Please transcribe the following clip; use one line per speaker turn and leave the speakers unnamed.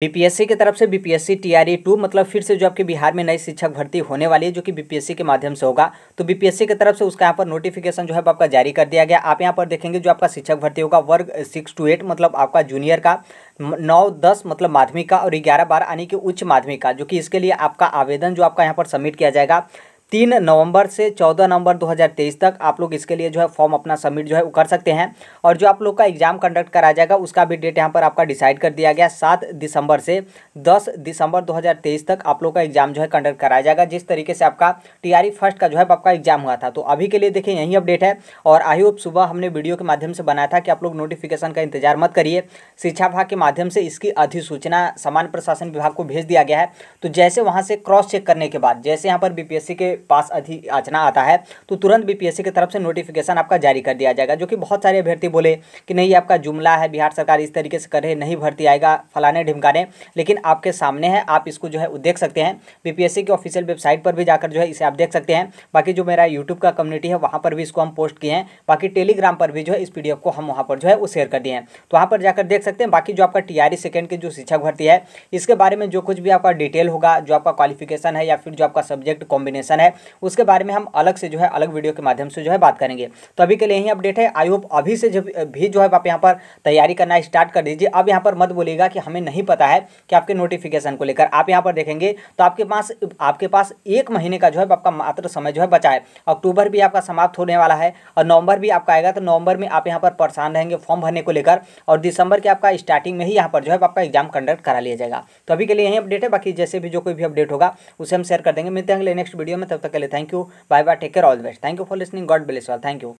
BPSC की तरफ से बीपीएससी टीआरई टू मतलब फिर से जो आपके बिहार में नई शिक्षक भर्ती होने वाली है जो कि बीपीएससी के माध्यम से होगा तो बीपीएससी की तरफ से उसका यहाँ पर नोटिफिकेशन जो है आपका जारी कर दिया गया आप यहाँ पर देखेंगे जो आपका शिक्षक भर्ती होगा वर्ग सिक्स टू एट मतलब आपका जूनियर का नौ दस मतलब माध्यमिक का और ग्यारह बारह यानी कि उच्च माध्यमिक का जो कि इसके लिए आपका आवेदन जो आपका यहाँ पर सबमिट किया जाएगा तीन नवंबर से चौदह नवंबर 2023 तक आप लोग इसके लिए जो है फॉर्म अपना सबमिट जो है वो कर सकते हैं और जो आप लोग का एग्जाम कंडक्ट कराया जाएगा उसका भी डेट यहाँ पर आपका डिसाइड कर दिया गया सात दिसंबर से दस दिसंबर 2023 तक आप लोग का एग्जाम जो है कंडक्ट कराया जाएगा जिस तरीके से आपका टी फर्स्ट का जो है आपका एग्जाम हुआ था तो अभी के लिए देखिए यही अपडेट है और आई होप सुबह हमने वीडियो के माध्यम से बनाया था कि आप लोग नोटिफिकेशन का इंतजार मत करिए शिक्षा विभाग के माध्यम से इसकी अधिसूचना सामान्य प्रशासन विभाग को भेज दिया गया है तो जैसे वहाँ से क्रॉस चेक करने के बाद जैसे यहाँ पर बी के पास अधियाचना आता है तो तुरंत बीपीएससी की तरफ से नोटिफिकेशन आपका जारी कर दिया जाएगा जो कि बहुत सारे अभ्यर्थी बोले कि नहीं आपका जुमला है बिहार सरकार इस तरीके से कर नहीं भर्ती आएगा फलाने ढिमकाने लेकिन आपके सामने है आप इसको जो है देख सकते हैं बीपीएससी की ऑफिशियल वेबसाइट पर भी जाकर जो है इसे आप देख सकते हैं बाकी जो मेरा यूट्यूब का कम्युनिटी है वहाँ पर भी इसको हम पोस्ट किए हैं बाकी टेलीग्राम पर भी जो है इस पी को हम वहाँ पर जो है वो शेयर कर दिए हैं तो वहाँ पर जाकर देख सकते हैं बाकी जो आपका टी आर सेकेंड की जो शिक्षक भर्ती है इसके बारे में जो कुछ भी आपका डिटेल होगा जो आपका क्वालिफिकेशन है या फिर जो आपका सब्जेक्ट कॉम्बिनेशन है है उसके बारे में हम अलग से जो है अलग वीडियो के माध्यम से जो है बात करेंगे तो अभी के लिए यही अपडेट है आई होप अभी से जब भी जो है आप यहाँ पर तैयारी करना स्टार्ट कर दीजिए अब यहाँ पर मत बोलेगा कि हमें नहीं पता है कि आपके नोटिफिकेशन को लेकर आप यहाँ पर देखेंगे तो आपके पास आपके पास एक महीने का जो है आपका मात्र समय जो है बचा है अक्टूबर भी आपका समाप्त होने वाला है और नवंबर भी आपका आएगा तो नवंबर में आप यहाँ पर परेशान रहेंगे फॉर्म भरने को लेकर और दिसंबर के आपका स्टार्टिंग में ही यहाँ पर जो है आपका एग्जाम कंडक्ट करा लिया जाएगा तो अभी के लिए यही अपडेट है बाकी जैसे भी जो कोई भी अपडेट होगा उसे हम शेयर कर देंगे मिलते हैं अगले नेक्स्ट वीडियो में तब तब तक के लिए thank you bye bye take care all best thank you for listening God bless you thank you